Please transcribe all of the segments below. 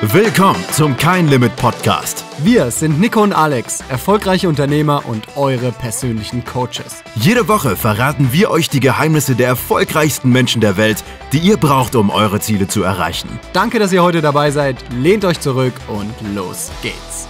Willkommen zum Kein Limit Podcast. Wir sind Nico und Alex, erfolgreiche Unternehmer und eure persönlichen Coaches. Jede Woche verraten wir euch die Geheimnisse der erfolgreichsten Menschen der Welt, die ihr braucht, um eure Ziele zu erreichen. Danke, dass ihr heute dabei seid. Lehnt euch zurück und los geht's.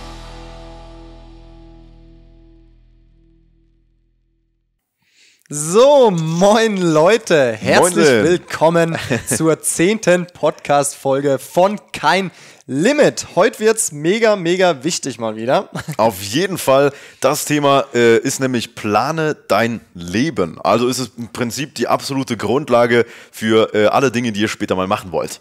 So, moin Leute, herzlich moin. willkommen zur zehnten Podcast-Folge von Kein Limit. Heute wird's mega, mega wichtig mal wieder. Auf jeden Fall. Das Thema äh, ist nämlich Plane dein Leben. Also ist es im Prinzip die absolute Grundlage für äh, alle Dinge, die ihr später mal machen wollt.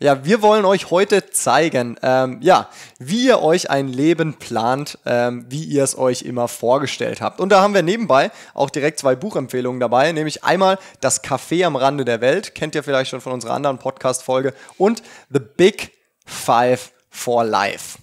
Ja, wir wollen euch heute zeigen, ähm, ja, wie ihr euch ein Leben plant, ähm, wie ihr es euch immer vorgestellt habt. Und da haben wir nebenbei auch direkt zwei Buchempfehlungen dabei, nämlich einmal das Café am Rande der Welt, kennt ihr vielleicht schon von unserer anderen Podcast-Folge, und The Big Five for Life.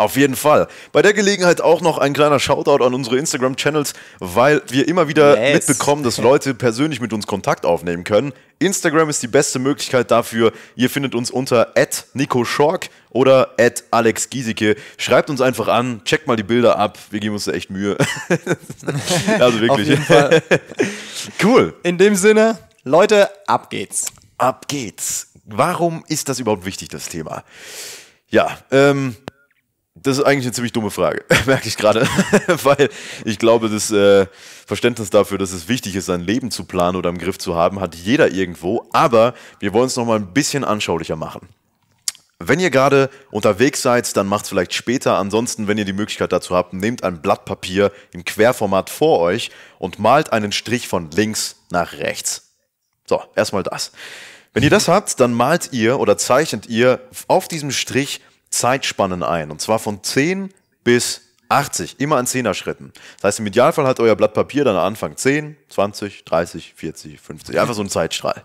Auf jeden Fall. Bei der Gelegenheit auch noch ein kleiner Shoutout an unsere Instagram-Channels, weil wir immer wieder yes. mitbekommen, dass Leute persönlich mit uns Kontakt aufnehmen können. Instagram ist die beste Möglichkeit dafür. Ihr findet uns unter @nico_schork oder @alex_giesecke. Schreibt uns einfach an, checkt mal die Bilder ab. Wir geben uns da echt Mühe. also wirklich. cool. In dem Sinne, Leute, ab geht's. Ab geht's. Warum ist das überhaupt wichtig, das Thema? Ja, ähm, das ist eigentlich eine ziemlich dumme Frage, merke ich gerade, weil ich glaube, das äh, Verständnis dafür, dass es wichtig ist, sein Leben zu planen oder im Griff zu haben, hat jeder irgendwo, aber wir wollen es nochmal ein bisschen anschaulicher machen. Wenn ihr gerade unterwegs seid, dann macht es vielleicht später. Ansonsten, wenn ihr die Möglichkeit dazu habt, nehmt ein Blatt Papier im Querformat vor euch und malt einen Strich von links nach rechts. So, erstmal das. Wenn ihr das habt, dann malt ihr oder zeichnet ihr auf diesem Strich Zeitspannen ein. Und zwar von 10 bis 80, immer an 10er schritten Das heißt, im Idealfall hat euer Blatt Papier dann am Anfang 10, 20, 30, 40, 50. Einfach so ein Zeitstrahl.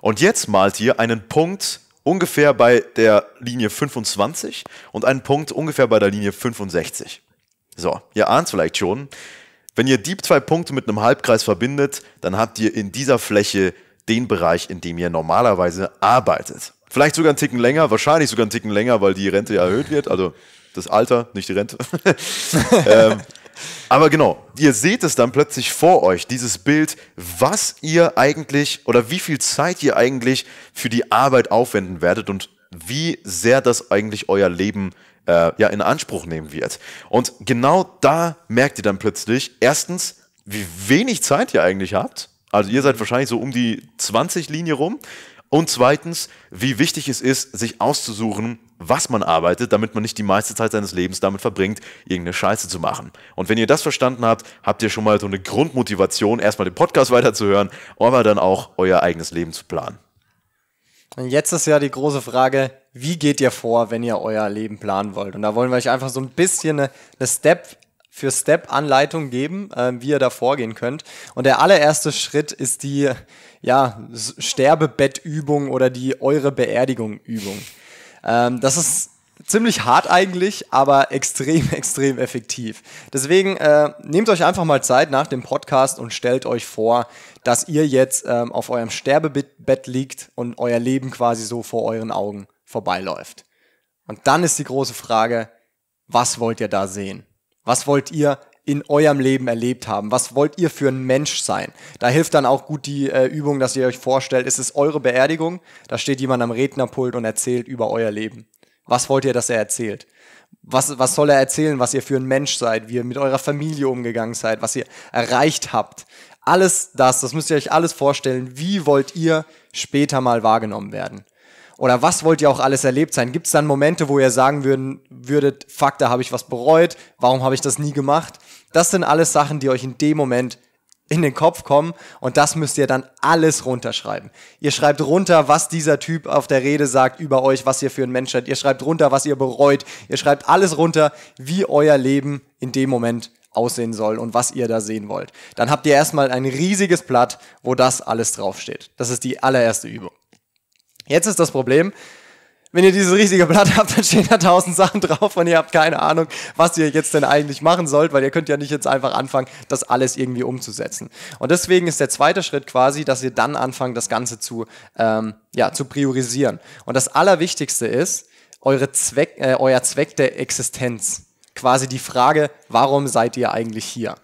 Und jetzt malt ihr einen Punkt ungefähr bei der Linie 25 und einen Punkt ungefähr bei der Linie 65. So, ihr ahnt es vielleicht schon. Wenn ihr die zwei Punkte mit einem Halbkreis verbindet, dann habt ihr in dieser Fläche den Bereich, in dem ihr normalerweise arbeitet. Vielleicht sogar einen Ticken länger, wahrscheinlich sogar einen Ticken länger, weil die Rente ja erhöht wird. Also das Alter, nicht die Rente. ähm, aber genau, ihr seht es dann plötzlich vor euch, dieses Bild, was ihr eigentlich oder wie viel Zeit ihr eigentlich für die Arbeit aufwenden werdet und wie sehr das eigentlich euer Leben äh, ja in Anspruch nehmen wird. Und genau da merkt ihr dann plötzlich erstens, wie wenig Zeit ihr eigentlich habt. Also ihr seid wahrscheinlich so um die 20 Linie rum und zweitens, wie wichtig es ist, sich auszusuchen, was man arbeitet, damit man nicht die meiste Zeit seines Lebens damit verbringt, irgendeine Scheiße zu machen. Und wenn ihr das verstanden habt, habt ihr schon mal so eine Grundmotivation, erstmal den Podcast weiterzuhören, aber dann auch euer eigenes Leben zu planen. Und jetzt ist ja die große Frage, wie geht ihr vor, wenn ihr euer Leben planen wollt? Und da wollen wir euch einfach so ein bisschen eine, eine Step für Step-Anleitung geben, äh, wie ihr da vorgehen könnt. Und der allererste Schritt ist die ja, Sterbebettübung oder die Eure Beerdigung-Übung. Ähm, das ist ziemlich hart eigentlich, aber extrem, extrem effektiv. Deswegen äh, nehmt euch einfach mal Zeit nach dem Podcast und stellt euch vor, dass ihr jetzt ähm, auf eurem Sterbebett liegt und euer Leben quasi so vor euren Augen vorbeiläuft. Und dann ist die große Frage, was wollt ihr da sehen? Was wollt ihr in eurem Leben erlebt haben? Was wollt ihr für ein Mensch sein? Da hilft dann auch gut die äh, Übung, dass ihr euch vorstellt, es ist eure Beerdigung, da steht jemand am Rednerpult und erzählt über euer Leben. Was wollt ihr, dass er erzählt? Was, was soll er erzählen, was ihr für ein Mensch seid, wie ihr mit eurer Familie umgegangen seid, was ihr erreicht habt? Alles das, das müsst ihr euch alles vorstellen. Wie wollt ihr später mal wahrgenommen werden? oder was wollt ihr auch alles erlebt sein? Gibt es dann Momente, wo ihr sagen würden, würdet, fuck, da habe ich was bereut, warum habe ich das nie gemacht? Das sind alles Sachen, die euch in dem Moment in den Kopf kommen und das müsst ihr dann alles runterschreiben. Ihr schreibt runter, was dieser Typ auf der Rede sagt über euch, was ihr für ein Mensch seid. Ihr schreibt runter, was ihr bereut. Ihr schreibt alles runter, wie euer Leben in dem Moment aussehen soll und was ihr da sehen wollt. Dann habt ihr erstmal ein riesiges Blatt, wo das alles draufsteht. Das ist die allererste Übung. Jetzt ist das Problem, wenn ihr dieses riesige Blatt habt, dann stehen da tausend Sachen drauf und ihr habt keine Ahnung, was ihr jetzt denn eigentlich machen sollt, weil ihr könnt ja nicht jetzt einfach anfangen, das alles irgendwie umzusetzen. Und deswegen ist der zweite Schritt quasi, dass ihr dann anfangt, das Ganze zu, ähm, ja, zu priorisieren. Und das Allerwichtigste ist, eure Zweck, äh, euer Zweck der Existenz. Quasi die Frage, warum seid ihr eigentlich hier?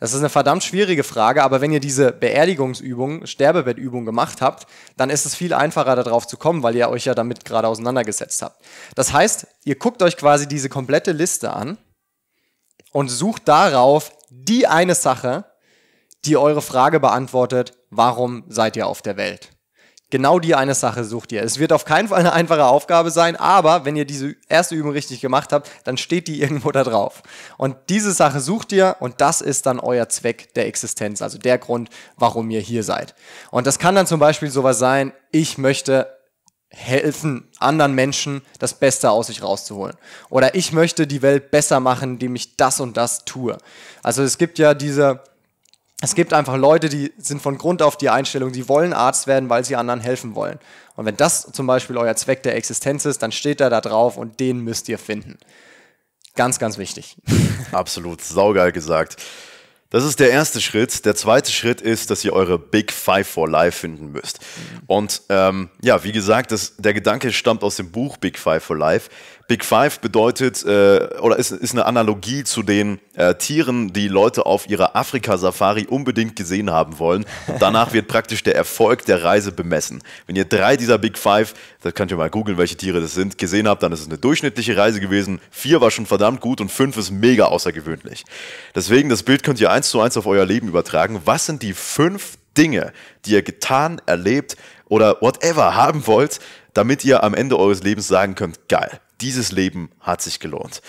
Das ist eine verdammt schwierige Frage, aber wenn ihr diese Beerdigungsübung, Sterbebettübung gemacht habt, dann ist es viel einfacher darauf zu kommen, weil ihr euch ja damit gerade auseinandergesetzt habt. Das heißt, ihr guckt euch quasi diese komplette Liste an und sucht darauf die eine Sache, die eure Frage beantwortet, warum seid ihr auf der Welt? Genau die eine Sache sucht ihr. Es wird auf keinen Fall eine einfache Aufgabe sein, aber wenn ihr diese erste Übung richtig gemacht habt, dann steht die irgendwo da drauf. Und diese Sache sucht ihr und das ist dann euer Zweck der Existenz, also der Grund, warum ihr hier seid. Und das kann dann zum Beispiel sowas sein, ich möchte helfen, anderen Menschen das Beste aus sich rauszuholen. Oder ich möchte die Welt besser machen, indem ich das und das tue. Also es gibt ja diese es gibt einfach Leute, die sind von Grund auf die Einstellung, die wollen Arzt werden, weil sie anderen helfen wollen. Und wenn das zum Beispiel euer Zweck der Existenz ist, dann steht er da drauf und den müsst ihr finden. Ganz, ganz wichtig. Absolut, saugeil gesagt. Das ist der erste Schritt. Der zweite Schritt ist, dass ihr eure Big Five for Life finden müsst. Und ähm, ja, wie gesagt, das, der Gedanke stammt aus dem Buch Big Five for Life. Big Five bedeutet äh, oder ist, ist eine Analogie zu den äh, Tieren, die Leute auf ihrer Afrika-Safari unbedingt gesehen haben wollen. Und danach wird praktisch der Erfolg der Reise bemessen. Wenn ihr drei dieser Big Five, das könnt ihr mal googeln, welche Tiere das sind, gesehen habt, dann ist es eine durchschnittliche Reise gewesen. Vier war schon verdammt gut und fünf ist mega außergewöhnlich. Deswegen, das Bild könnt ihr eins zu eins auf euer Leben übertragen. Was sind die fünf Dinge, die ihr getan, erlebt oder whatever haben wollt, damit ihr am Ende eures Lebens sagen könnt, geil, dieses Leben hat sich gelohnt.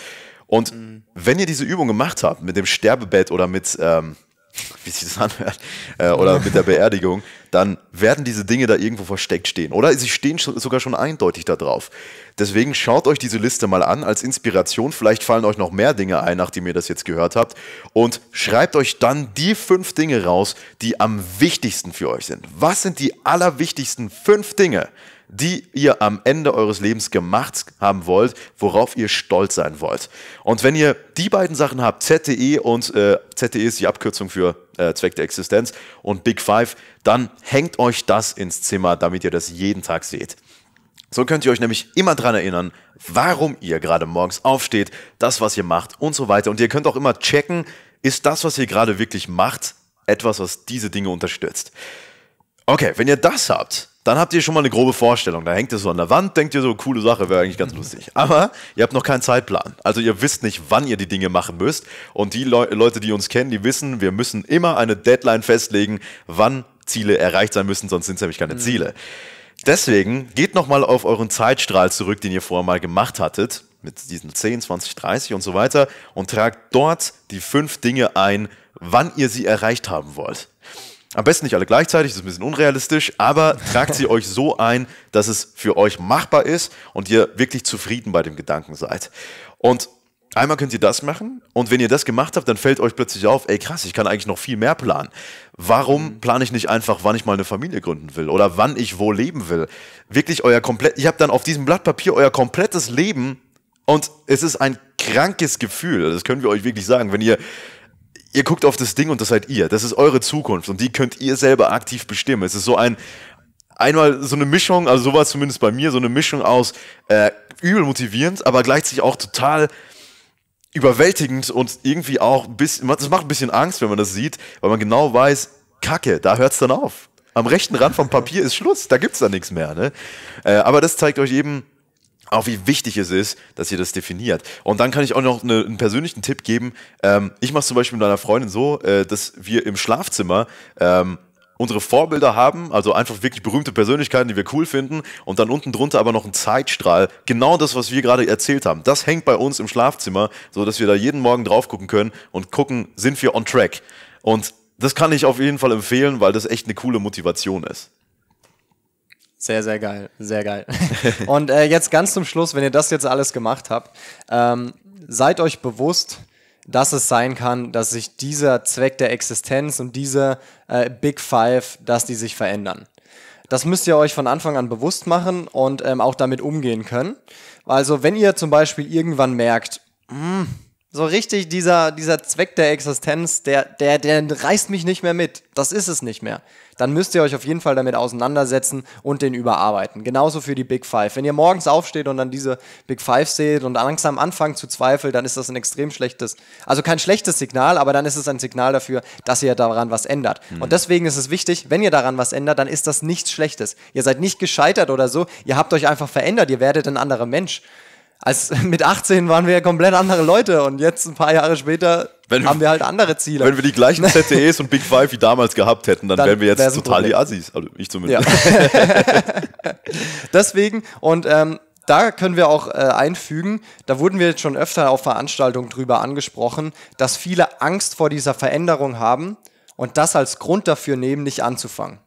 Und mhm. wenn ihr diese Übung gemacht habt mit dem Sterbebett oder mit ähm, wie sich das anhört, äh, oder mit der Beerdigung, dann werden diese Dinge da irgendwo versteckt stehen. Oder sie stehen schon, sogar schon eindeutig da drauf. Deswegen schaut euch diese Liste mal an als Inspiration. Vielleicht fallen euch noch mehr Dinge ein, nachdem ihr das jetzt gehört habt. Und schreibt euch dann die fünf Dinge raus, die am wichtigsten für euch sind. Was sind die allerwichtigsten fünf Dinge? die ihr am Ende eures Lebens gemacht haben wollt, worauf ihr stolz sein wollt. Und wenn ihr die beiden Sachen habt, ZTE und äh, ZTE ist die Abkürzung für äh, Zweck der Existenz und Big Five, dann hängt euch das ins Zimmer, damit ihr das jeden Tag seht. So könnt ihr euch nämlich immer daran erinnern, warum ihr gerade morgens aufsteht, das, was ihr macht und so weiter. Und ihr könnt auch immer checken, ist das, was ihr gerade wirklich macht, etwas, was diese Dinge unterstützt. Okay, wenn ihr das habt, dann habt ihr schon mal eine grobe Vorstellung. Da hängt ihr so an der Wand, denkt ihr so, coole Sache, wäre eigentlich ganz lustig. Aber ihr habt noch keinen Zeitplan. Also ihr wisst nicht, wann ihr die Dinge machen müsst. Und die Le Leute, die uns kennen, die wissen, wir müssen immer eine Deadline festlegen, wann Ziele erreicht sein müssen, sonst sind es nämlich keine mhm. Ziele. Deswegen geht nochmal auf euren Zeitstrahl zurück, den ihr vorher mal gemacht hattet, mit diesen 10, 20, 30 und so weiter, und tragt dort die fünf Dinge ein, wann ihr sie erreicht haben wollt. Am besten nicht alle gleichzeitig, das ist ein bisschen unrealistisch, aber tragt sie euch so ein, dass es für euch machbar ist und ihr wirklich zufrieden bei dem Gedanken seid. Und einmal könnt ihr das machen und wenn ihr das gemacht habt, dann fällt euch plötzlich auf, ey krass, ich kann eigentlich noch viel mehr planen. Warum mhm. plane ich nicht einfach, wann ich mal eine Familie gründen will oder wann ich wo leben will? Wirklich euer komplett, ich habe dann auf diesem Blatt Papier euer komplettes Leben und es ist ein krankes Gefühl. Das können wir euch wirklich sagen. Wenn ihr ihr guckt auf das Ding und das seid ihr. Das ist eure Zukunft und die könnt ihr selber aktiv bestimmen. Es ist so ein, einmal so eine Mischung, also so war es zumindest bei mir, so eine Mischung aus äh, übel motivierend, aber gleichzeitig auch total überwältigend und irgendwie auch ein bisschen, das macht ein bisschen Angst, wenn man das sieht, weil man genau weiß, Kacke, da hört es dann auf. Am rechten Rand vom Papier ist Schluss, da gibt es dann nichts mehr. Ne? Äh, aber das zeigt euch eben, auch wie wichtig es ist, dass ihr das definiert. Und dann kann ich auch noch eine, einen persönlichen Tipp geben. Ähm, ich mache zum Beispiel mit meiner Freundin so, äh, dass wir im Schlafzimmer ähm, unsere Vorbilder haben, also einfach wirklich berühmte Persönlichkeiten, die wir cool finden, und dann unten drunter aber noch ein Zeitstrahl. Genau das, was wir gerade erzählt haben. Das hängt bei uns im Schlafzimmer, so dass wir da jeden Morgen drauf gucken können und gucken, sind wir on track. Und das kann ich auf jeden Fall empfehlen, weil das echt eine coole Motivation ist. Sehr, sehr geil, sehr geil. Und äh, jetzt ganz zum Schluss, wenn ihr das jetzt alles gemacht habt, ähm, seid euch bewusst, dass es sein kann, dass sich dieser Zweck der Existenz und diese äh, Big Five, dass die sich verändern. Das müsst ihr euch von Anfang an bewusst machen und ähm, auch damit umgehen können. Also wenn ihr zum Beispiel irgendwann merkt, mh, hm, so richtig dieser, dieser Zweck der Existenz, der, der, der reißt mich nicht mehr mit. Das ist es nicht mehr. Dann müsst ihr euch auf jeden Fall damit auseinandersetzen und den überarbeiten. Genauso für die Big Five. Wenn ihr morgens aufsteht und dann diese Big Five seht und langsam anfangt zu zweifeln, dann ist das ein extrem schlechtes, also kein schlechtes Signal, aber dann ist es ein Signal dafür, dass ihr daran was ändert. Mhm. Und deswegen ist es wichtig, wenn ihr daran was ändert, dann ist das nichts Schlechtes. Ihr seid nicht gescheitert oder so. Ihr habt euch einfach verändert. Ihr werdet ein anderer Mensch als mit 18 waren wir ja komplett andere Leute und jetzt ein paar Jahre später wenn haben wir halt andere Ziele. Wenn wir die gleichen ZTEs und Big Five wie damals gehabt hätten, dann, dann wären wir jetzt total die Assis. Also ich zumindest. Ja. Deswegen und ähm, da können wir auch äh, einfügen, da wurden wir jetzt schon öfter auf Veranstaltungen drüber angesprochen, dass viele Angst vor dieser Veränderung haben und das als Grund dafür nehmen, nicht anzufangen.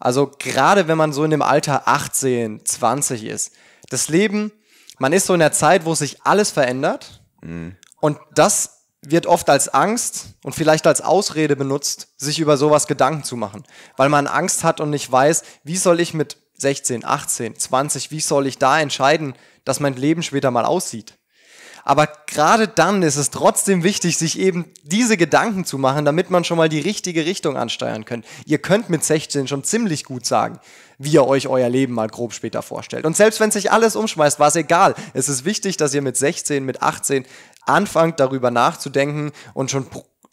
Also gerade wenn man so in dem Alter 18, 20 ist, das Leben man ist so in der Zeit, wo sich alles verändert. Mhm. Und das wird oft als Angst und vielleicht als Ausrede benutzt, sich über sowas Gedanken zu machen, weil man Angst hat und nicht weiß, wie soll ich mit 16, 18, 20, wie soll ich da entscheiden, dass mein Leben später mal aussieht. Aber gerade dann ist es trotzdem wichtig, sich eben diese Gedanken zu machen, damit man schon mal die richtige Richtung ansteuern kann. Ihr könnt mit 16 schon ziemlich gut sagen, wie ihr euch euer Leben mal grob später vorstellt. Und selbst wenn sich alles umschmeißt, war es egal. Es ist wichtig, dass ihr mit 16, mit 18 anfangt, darüber nachzudenken und schon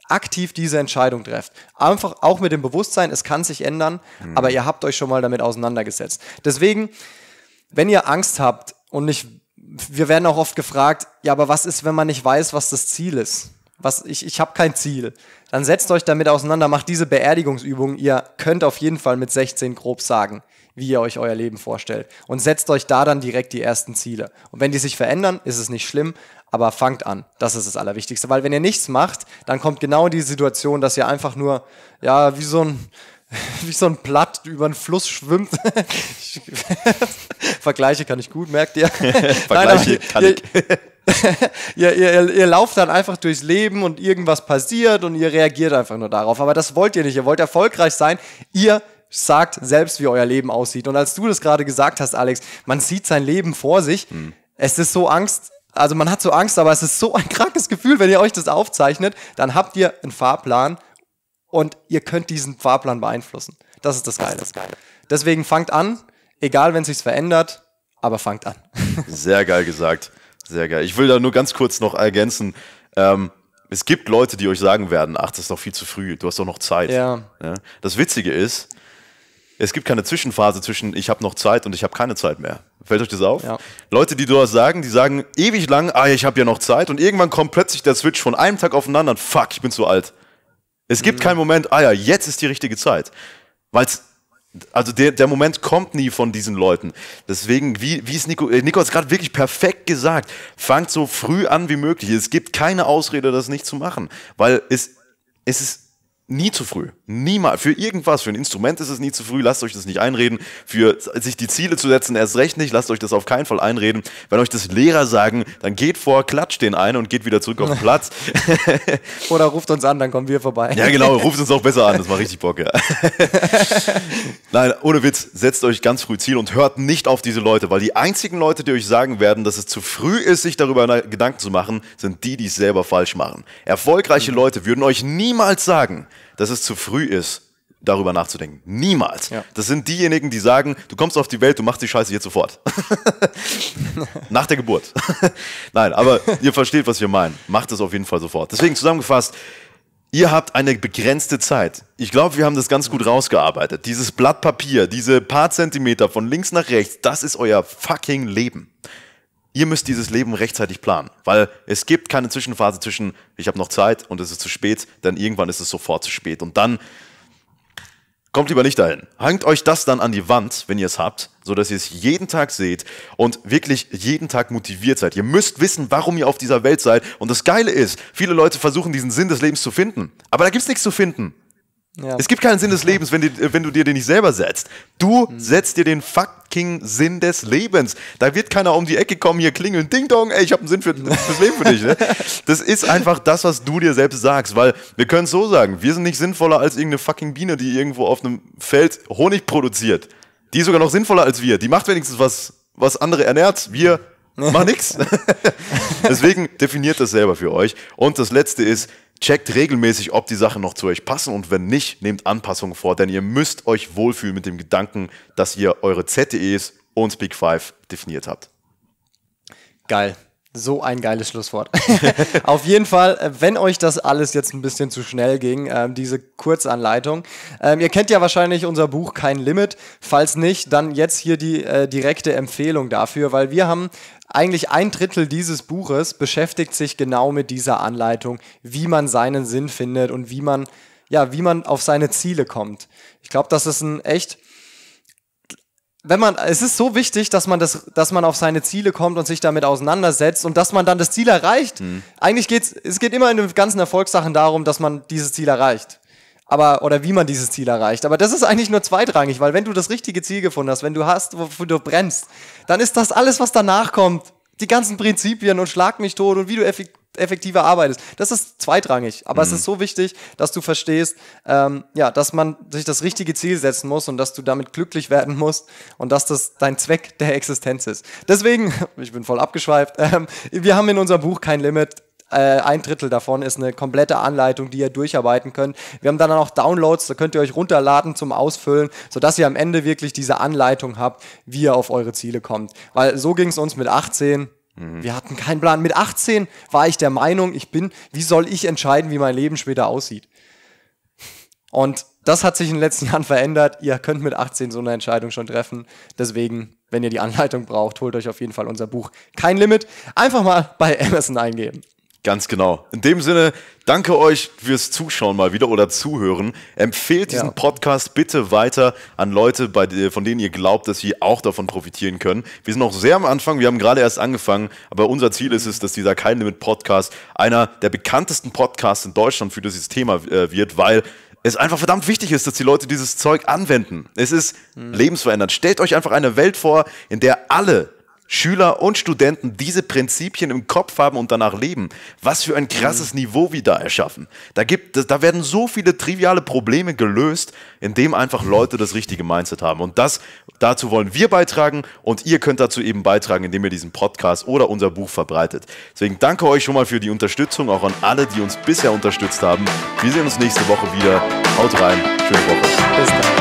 aktiv diese Entscheidung trefft. Einfach auch mit dem Bewusstsein, es kann sich ändern, mhm. aber ihr habt euch schon mal damit auseinandergesetzt. Deswegen, wenn ihr Angst habt und nicht wir werden auch oft gefragt, ja, aber was ist, wenn man nicht weiß, was das Ziel ist? Was, ich ich habe kein Ziel. Dann setzt euch damit auseinander, macht diese Beerdigungsübung. Ihr könnt auf jeden Fall mit 16 grob sagen, wie ihr euch euer Leben vorstellt. Und setzt euch da dann direkt die ersten Ziele. Und wenn die sich verändern, ist es nicht schlimm, aber fangt an. Das ist das Allerwichtigste. Weil wenn ihr nichts macht, dann kommt genau die Situation, dass ihr einfach nur, ja, wie so ein wie so ein Blatt über einen Fluss schwimmt. Vergleiche kann ich gut, merkt ihr. Vergleiche Nein, kann ihr, ich. ihr, ihr, ihr, lauft dann einfach durchs Leben und irgendwas passiert und ihr reagiert einfach nur darauf. Aber das wollt ihr nicht. Ihr wollt erfolgreich sein. Ihr sagt selbst, wie euer Leben aussieht. Und als du das gerade gesagt hast, Alex, man sieht sein Leben vor sich. Hm. Es ist so Angst, also man hat so Angst, aber es ist so ein krankes Gefühl, wenn ihr euch das aufzeichnet, dann habt ihr einen Fahrplan und ihr könnt diesen Fahrplan beeinflussen. Das ist das Geile. Das ist das Geile. Deswegen fangt an, egal wenn es sich verändert, aber fangt an. Sehr geil gesagt. Sehr geil. Ich will da nur ganz kurz noch ergänzen. Ähm, es gibt Leute, die euch sagen werden, ach, das ist doch viel zu früh, du hast doch noch Zeit. Ja. ja? Das Witzige ist, es gibt keine Zwischenphase zwischen ich habe noch Zeit und ich habe keine Zeit mehr. Fällt euch das auf? Ja. Leute, die das sagen, die sagen ewig lang, ah, ich habe ja noch Zeit und irgendwann kommt plötzlich der Switch von einem Tag aufeinander, den fuck, ich bin zu alt. Es gibt mhm. keinen Moment, ah ja, jetzt ist die richtige Zeit. Weil es, also der, der Moment kommt nie von diesen Leuten. Deswegen, wie, wie es Nico, äh, Nico hat es gerade wirklich perfekt gesagt, fangt so früh an wie möglich. Es gibt keine Ausrede, das nicht zu machen, weil es, es ist nie zu früh. Niemals. Für irgendwas, für ein Instrument ist es nie zu früh. Lasst euch das nicht einreden. Für sich die Ziele zu setzen erst recht nicht. Lasst euch das auf keinen Fall einreden. Wenn euch das Lehrer sagen, dann geht vor, klatscht den ein und geht wieder zurück auf den Platz. Oder ruft uns an, dann kommen wir vorbei. Ja, genau. Ruft uns auch besser an. Das macht richtig Bock, ja. Nein, ohne Witz. Setzt euch ganz früh Ziel und hört nicht auf diese Leute, weil die einzigen Leute, die euch sagen werden, dass es zu früh ist, sich darüber Gedanken zu machen, sind die, die es selber falsch machen. Erfolgreiche mhm. Leute würden euch niemals sagen, dass es zu früh ist, darüber nachzudenken. Niemals. Ja. Das sind diejenigen, die sagen, du kommst auf die Welt, du machst die Scheiße jetzt sofort. Nach der Geburt. Nein, aber ihr versteht, was wir meinen. Macht es auf jeden Fall sofort. Deswegen zusammengefasst, ihr habt eine begrenzte Zeit. Ich glaube, wir haben das ganz gut rausgearbeitet. Dieses Blatt Papier, diese paar Zentimeter von links nach rechts, das ist euer fucking Leben ihr müsst dieses Leben rechtzeitig planen, weil es gibt keine Zwischenphase zwischen, ich habe noch Zeit und es ist zu spät, denn irgendwann ist es sofort zu spät. Und dann kommt lieber nicht dahin. Hangt euch das dann an die Wand, wenn ihr es habt, sodass ihr es jeden Tag seht und wirklich jeden Tag motiviert seid. Ihr müsst wissen, warum ihr auf dieser Welt seid. Und das Geile ist, viele Leute versuchen diesen Sinn des Lebens zu finden, aber da gibt es nichts zu finden. Ja. Es gibt keinen Sinn des Lebens, wenn, die, wenn, du dir den nicht selber setzt. Du hm. setzt dir den fucking Sinn des Lebens. Da wird keiner um die Ecke kommen, hier klingeln, ding dong, ey, ich habe einen Sinn für, fürs Leben für dich. Ne? Das ist einfach das, was du dir selbst sagst, weil wir können es so sagen, wir sind nicht sinnvoller als irgendeine fucking Biene, die irgendwo auf einem Feld Honig produziert. Die ist sogar noch sinnvoller als wir. Die macht wenigstens was, was andere ernährt. Wir Mach nix. Deswegen definiert das selber für euch. Und das letzte ist, checkt regelmäßig, ob die Sachen noch zu euch passen und wenn nicht, nehmt Anpassungen vor, denn ihr müsst euch wohlfühlen mit dem Gedanken, dass ihr eure ZTEs und Speak 5 definiert habt. Geil. So ein geiles Schlusswort. Auf jeden Fall, äh, wenn euch das alles jetzt ein bisschen zu schnell ging, ähm, diese Kurzanleitung. Ähm, ihr kennt ja wahrscheinlich unser Buch Kein Limit. Falls nicht, dann jetzt hier die äh, direkte Empfehlung dafür, weil wir haben eigentlich ein Drittel dieses Buches beschäftigt sich genau mit dieser Anleitung, wie man seinen Sinn findet und wie man, ja, wie man auf seine Ziele kommt. Ich glaube, das ist ein echt, wenn man, es ist so wichtig, dass man das, dass man auf seine Ziele kommt und sich damit auseinandersetzt und dass man dann das Ziel erreicht. Mhm. Eigentlich geht's, es geht immer in den ganzen Erfolgssachen darum, dass man dieses Ziel erreicht aber oder wie man dieses Ziel erreicht. Aber das ist eigentlich nur zweitrangig, weil wenn du das richtige Ziel gefunden hast, wenn du hast, wofür du brennst, dann ist das alles, was danach kommt, die ganzen Prinzipien und schlag mich tot und wie du effektiver arbeitest. Das ist zweitrangig, aber mhm. es ist so wichtig, dass du verstehst, ähm, ja, dass man sich das richtige Ziel setzen muss und dass du damit glücklich werden musst und dass das dein Zweck der Existenz ist. Deswegen, ich bin voll abgeschweift. Ähm, wir haben in unserem Buch kein Limit äh, ein Drittel davon ist eine komplette Anleitung, die ihr durcharbeiten könnt. Wir haben dann auch Downloads, da könnt ihr euch runterladen zum Ausfüllen, sodass ihr am Ende wirklich diese Anleitung habt, wie ihr auf eure Ziele kommt. Weil so ging es uns mit 18. Mhm. Wir hatten keinen Plan. Mit 18 war ich der Meinung, ich bin, wie soll ich entscheiden, wie mein Leben später aussieht? Und das hat sich in den letzten Jahren verändert. Ihr könnt mit 18 so eine Entscheidung schon treffen. Deswegen, wenn ihr die Anleitung braucht, holt euch auf jeden Fall unser Buch Kein Limit. Einfach mal bei Amazon eingeben. Ganz genau. In dem Sinne, danke euch fürs Zuschauen mal wieder oder Zuhören. Empfehlt diesen ja. Podcast bitte weiter an Leute, bei, von denen ihr glaubt, dass sie auch davon profitieren können. Wir sind noch sehr am Anfang, wir haben gerade erst angefangen, aber unser Ziel ist es, dass dieser Kein Limit Podcast einer der bekanntesten Podcasts in Deutschland für dieses Thema äh, wird, weil es einfach verdammt wichtig ist, dass die Leute dieses Zeug anwenden. Es ist mhm. lebensverändernd. Stellt euch einfach eine Welt vor, in der alle Schüler und Studenten diese Prinzipien im Kopf haben und danach leben, was für ein krasses mhm. Niveau wir da erschaffen. Da, gibt, da werden so viele triviale Probleme gelöst, indem einfach Leute das richtige Mindset haben. Und das, dazu wollen wir beitragen und ihr könnt dazu eben beitragen, indem ihr diesen Podcast oder unser Buch verbreitet. Deswegen danke euch schon mal für die Unterstützung, auch an alle, die uns bisher unterstützt haben. Wir sehen uns nächste Woche wieder. Haut rein, schöne Woche. Bis dann.